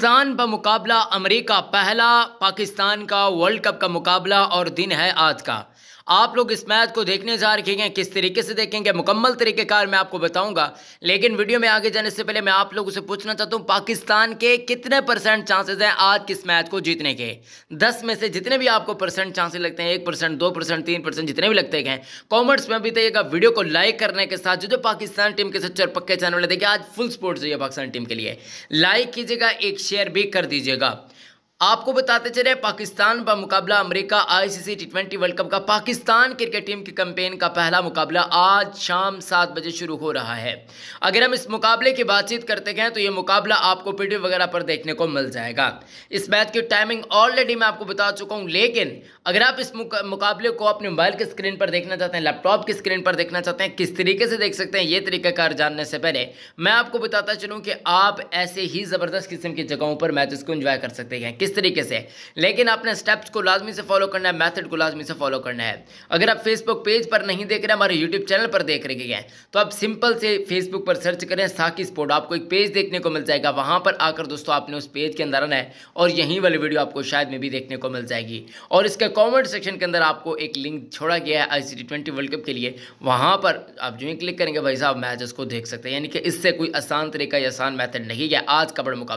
पाकिस्तान का मुकाबला अमरीका पहला पाकिस्तान का वर्ल्ड कप का मुकाबला और दिन है आज का आप लोग इस मैच को देखने जा रखे हैं किस तरीके से देखेंगे मुकम्मल तरीक़ेकार मैं आपको बताऊंगा लेकिन वीडियो में आगे जाने से पहले मैं आप लोगों से पूछना चाहता हूँ पाकिस्तान के कितने परसेंट चांसेस हैं आज किस मैच को जीतने के दस में से जितने भी आपको परसेंट चांसेस लगते हैं एक परसेंट दो परसेंट तीन परसेंट जितने भी लगते हैं कॉमेंट्स में बताइएगा वीडियो को लाइक करने के साथ जो जो पाकिस्तान टीम के सच्चर पक्के चैनल देखिए आज फुल स्पोर्ट्स चाहिए पाकिस्तान टीम के लिए लाइक कीजिएगा एक शेयर भी कर दीजिएगा आपको बताते चले पाकिस्तान पर मुकाबला America ICC T twenty world cup का पाकिस्तान क्रिकेट टीम के कैंपेन का पहला मुकाबला आज शाम सात बजे शुरू हो रहा है अगर हम इस मुकाबले की बातचीत करते हैं तो ये मुकाबला आपको पीटी वगैरह पर देखने को मिल जाएगा इस मैच की टाइमिंग ऑलरेडी मैं आपको बता चुका हूँ लेकिन अगर आप इस मुकाबले को अपने मोबाइल की स्क्रीन पर देखना चाहते हैं लैपटॉप की स्क्रीन पर देखना चाहते हैं किस तरीके से देख सकते हैं ये तरीकाकार जानने से पहले मैं आपको बताता चलूँ कि आप ऐसे ही ज़बरदस्त किस्म की जगहों पर मैचेस को इन्जॉय कर सकते हैं इस तरीके से लेकिन आपने स्टेप्स को लाजमी से फॉलो करना है मैथड को लाजमी से फॉलो करना है अगर आप फेसबुक पेज पर नहीं देख रहे हमारे यूट्यूब चैनल पर देख रहे हैं तो आप सिंपल से फेसबुक पर सर्च करें साकी स्पोर्ट आपको एक पेज देखने को मिल जाएगा वहां पर आकर दोस्तों आपने उस पेज के अंदर आना है और यहीं वाली वीडियो आपको शायद में भी देखने को मिल जाएगी और इसके कॉमेंट सेक्शन के अंदर आपको एक लिंक छोड़ा गया है आई सी वर्ल्ड कप के लिए वहाँ पर आप जो क्लिक करेंगे भाई साहब मैच को देख सकते हैं यानी कि इससे कोई आसान तरीका या आसान मैथड नहीं है आज का बड़ा मुकाबला